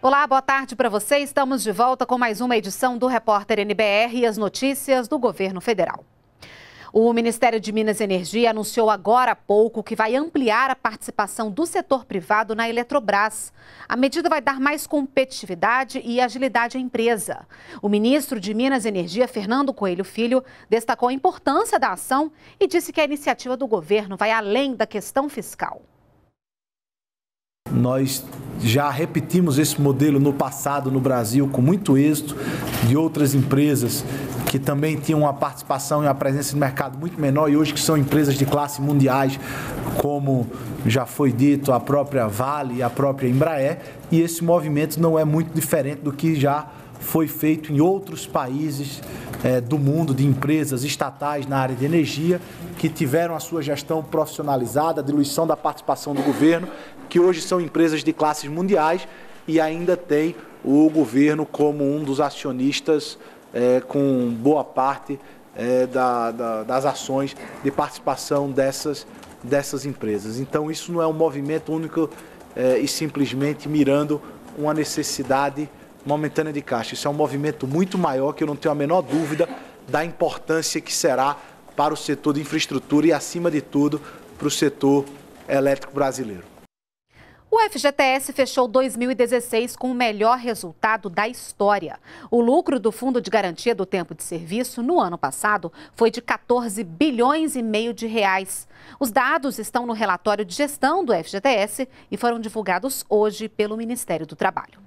Olá, boa tarde para você. Estamos de volta com mais uma edição do Repórter NBR e as notícias do governo federal. O Ministério de Minas e Energia anunciou agora há pouco que vai ampliar a participação do setor privado na Eletrobras. A medida vai dar mais competitividade e agilidade à empresa. O ministro de Minas e Energia, Fernando Coelho Filho, destacou a importância da ação e disse que a iniciativa do governo vai além da questão fiscal. Nós já repetimos esse modelo no passado no Brasil com muito êxito de outras empresas que também tinham uma participação e uma presença no mercado muito menor e hoje que são empresas de classe mundiais, como já foi dito, a própria Vale e a própria Embraer, e esse movimento não é muito diferente do que já foi feito em outros países é, do mundo, de empresas estatais na área de energia, que tiveram a sua gestão profissionalizada, a diluição da participação do governo, que hoje são empresas de classes mundiais e ainda tem o governo como um dos acionistas é, com boa parte é, da, da, das ações de participação dessas, dessas empresas. Então, isso não é um movimento único é, e simplesmente mirando uma necessidade momentânea de caixa. Isso é um movimento muito maior que eu não tenho a menor dúvida da importância que será para o setor de infraestrutura e, acima de tudo, para o setor elétrico brasileiro. O FGTS fechou 2016 com o melhor resultado da história. O lucro do Fundo de Garantia do Tempo de Serviço no ano passado foi de 14 bilhões e meio de reais. Os dados estão no relatório de gestão do FGTS e foram divulgados hoje pelo Ministério do Trabalho.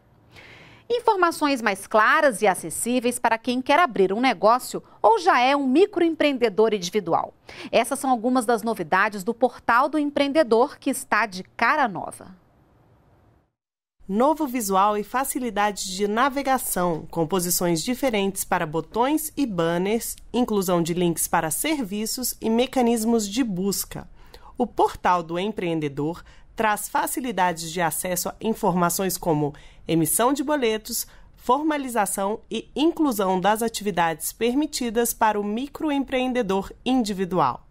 Informações mais claras e acessíveis para quem quer abrir um negócio ou já é um microempreendedor individual. Essas são algumas das novidades do Portal do Empreendedor que está de cara nova. Novo visual e facilidade de navegação, composições diferentes para botões e banners, inclusão de links para serviços e mecanismos de busca. O portal do empreendedor traz facilidades de acesso a informações como emissão de boletos, formalização e inclusão das atividades permitidas para o microempreendedor individual.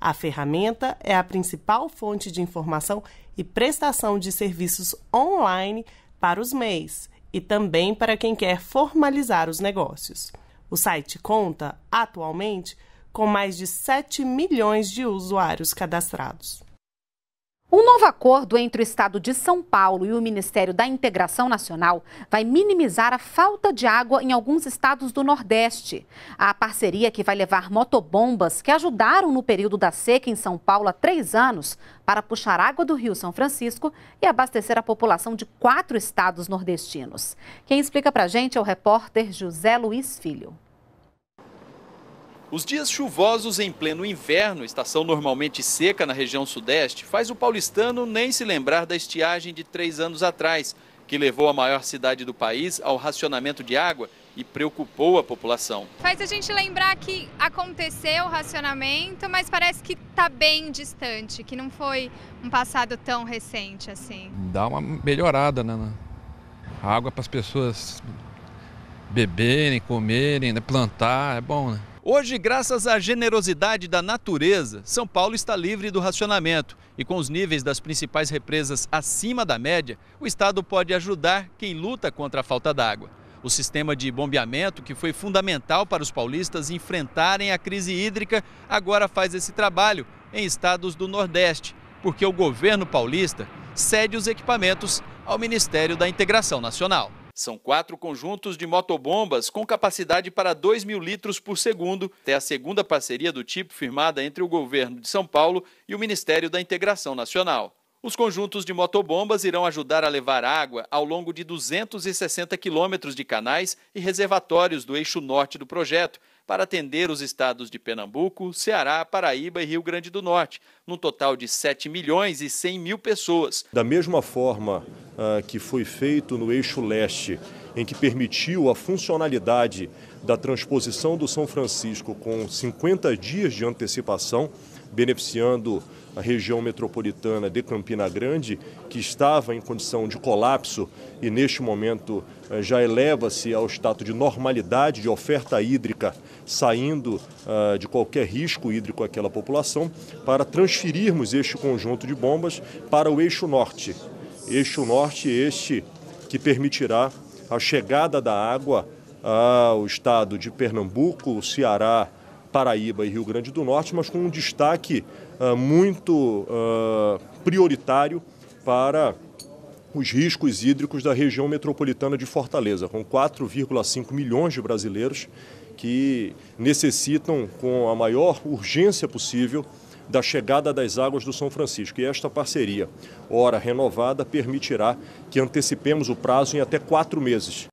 A ferramenta é a principal fonte de informação e prestação de serviços online para os MEIs e também para quem quer formalizar os negócios. O site conta, atualmente, com mais de 7 milhões de usuários cadastrados. Um novo acordo entre o Estado de São Paulo e o Ministério da Integração Nacional vai minimizar a falta de água em alguns estados do Nordeste. A parceria que vai levar motobombas que ajudaram no período da seca em São Paulo há três anos para puxar água do Rio São Francisco e abastecer a população de quatro estados nordestinos. Quem explica para gente é o repórter José Luiz Filho. Os dias chuvosos em pleno inverno, estação normalmente seca na região sudeste, faz o paulistano nem se lembrar da estiagem de três anos atrás, que levou a maior cidade do país ao racionamento de água e preocupou a população. Faz a gente lembrar que aconteceu o racionamento, mas parece que está bem distante, que não foi um passado tão recente assim. Dá uma melhorada, né? água para as pessoas beberem, comerem, plantar, é bom, né? Hoje, graças à generosidade da natureza, São Paulo está livre do racionamento e com os níveis das principais represas acima da média, o Estado pode ajudar quem luta contra a falta d'água. O sistema de bombeamento, que foi fundamental para os paulistas enfrentarem a crise hídrica, agora faz esse trabalho em estados do Nordeste, porque o governo paulista cede os equipamentos ao Ministério da Integração Nacional. São quatro conjuntos de motobombas com capacidade para 2 mil litros por segundo, é a segunda parceria do tipo firmada entre o governo de São Paulo e o Ministério da Integração Nacional. Os conjuntos de motobombas irão ajudar a levar água ao longo de 260 quilômetros de canais e reservatórios do eixo norte do projeto, para atender os estados de Pernambuco, Ceará, Paraíba e Rio Grande do Norte, num total de 7 milhões e 100 mil pessoas. Da mesma forma ah, que foi feito no eixo leste, em que permitiu a funcionalidade da transposição do São Francisco com 50 dias de antecipação, beneficiando a região metropolitana de Campina Grande, que estava em condição de colapso e neste momento ah, já eleva-se ao status de normalidade de oferta hídrica, saindo ah, de qualquer risco hídrico àquela população, para transferirmos este conjunto de bombas para o eixo norte, eixo norte, este que permitirá a chegada da água ao estado de Pernambuco, Ceará, Paraíba e Rio Grande do Norte, mas com um destaque uh, muito uh, prioritário para os riscos hídricos da região metropolitana de Fortaleza, com 4,5 milhões de brasileiros que necessitam, com a maior urgência possível, da chegada das águas do São Francisco. E esta parceria, ora renovada, permitirá que antecipemos o prazo em até quatro meses.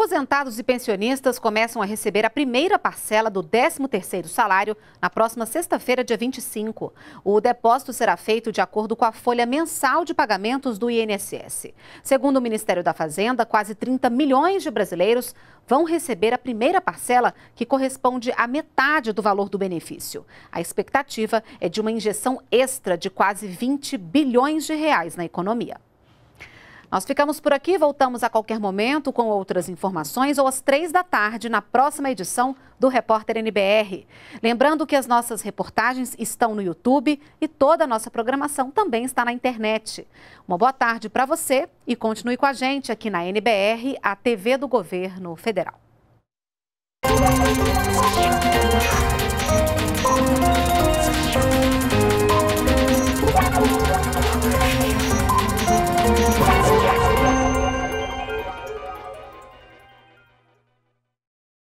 Aposentados e pensionistas começam a receber a primeira parcela do 13º salário na próxima sexta-feira, dia 25. O depósito será feito de acordo com a folha mensal de pagamentos do INSS. Segundo o Ministério da Fazenda, quase 30 milhões de brasileiros vão receber a primeira parcela, que corresponde à metade do valor do benefício. A expectativa é de uma injeção extra de quase 20 bilhões de reais na economia. Nós ficamos por aqui, voltamos a qualquer momento com outras informações ou às três da tarde na próxima edição do Repórter NBR. Lembrando que as nossas reportagens estão no YouTube e toda a nossa programação também está na internet. Uma boa tarde para você e continue com a gente aqui na NBR, a TV do Governo Federal.